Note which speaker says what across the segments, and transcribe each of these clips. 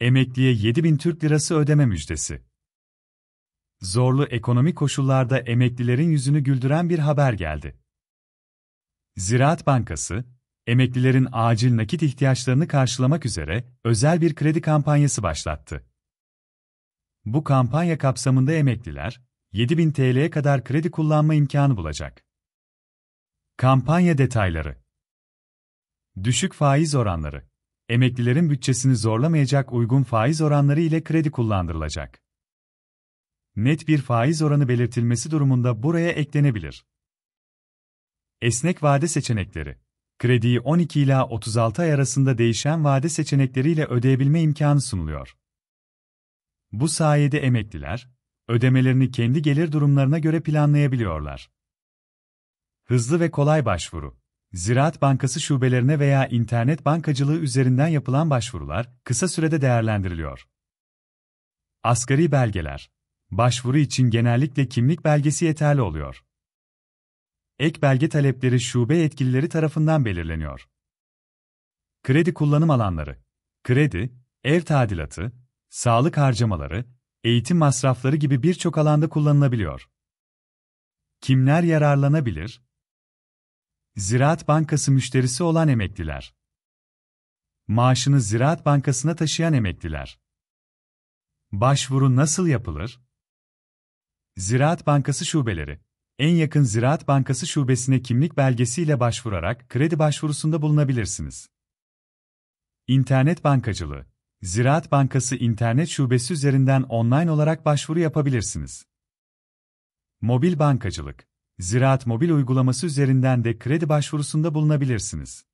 Speaker 1: Emekliye 7 bin Türk lirası ödeme müjdesi. Zorlu ekonomik koşullarda emeklilerin yüzünü güldüren bir haber geldi. Ziraat Bankası, emeklilerin acil nakit ihtiyaçlarını karşılamak üzere özel bir kredi kampanyası başlattı. Bu kampanya kapsamında emekliler 7000 TL'ye kadar kredi kullanma imkanı bulacak. Kampanya detayları Düşük faiz oranları emeklilerin bütçesini zorlamayacak uygun faiz oranları ile kredi kullandırılacak. Net bir faiz oranı belirtilmesi durumunda buraya eklenebilir. Esnek vade seçenekleri. Krediyi 12 ila 36 ay arasında değişen vade seçenekleriyle ödeyebilme imkanı sunuluyor. Bu sayede emekliler, ödemelerini kendi gelir durumlarına göre planlayabiliyorlar. Hızlı ve kolay başvuru. Ziraat Bankası şubelerine veya internet bankacılığı üzerinden yapılan başvurular kısa sürede değerlendiriliyor. Asgari belgeler. Başvuru için genellikle kimlik belgesi yeterli oluyor. Ek belge talepleri şube yetkilileri tarafından belirleniyor. Kredi kullanım alanları. Kredi, ev tadilatı, sağlık harcamaları, eğitim masrafları gibi birçok alanda kullanılabiliyor. Kimler yararlanabilir? Ziraat Bankası müşterisi olan emekliler. Maaşını Ziraat Bankası'na taşıyan emekliler. Başvuru nasıl yapılır? Ziraat Bankası şubeleri en yakın Ziraat Bankası şubesine kimlik belgesiyle başvurarak kredi başvurusunda bulunabilirsiniz. İnternet bankacılığı Ziraat Bankası internet şubesi üzerinden online olarak başvuru yapabilirsiniz. Mobil bankacılık Ziraat mobil uygulaması üzerinden de kredi başvurusunda bulunabilirsiniz.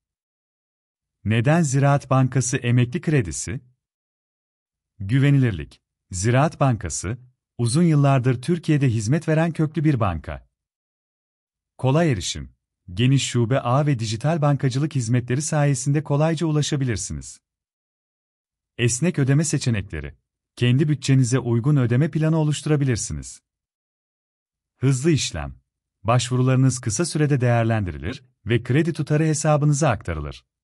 Speaker 1: Neden Ziraat Bankası emekli kredisi? Güvenilirlik. Ziraat Bankası, uzun yıllardır Türkiye'de hizmet veren köklü bir banka. Kolay erişim. Geniş şube ağ ve dijital bankacılık hizmetleri sayesinde kolayca ulaşabilirsiniz. Esnek ödeme seçenekleri. Kendi bütçenize uygun ödeme planı oluşturabilirsiniz. Hızlı işlem başvurularınız kısa sürede değerlendirilir ve kredi tutarı hesabınıza aktarılır.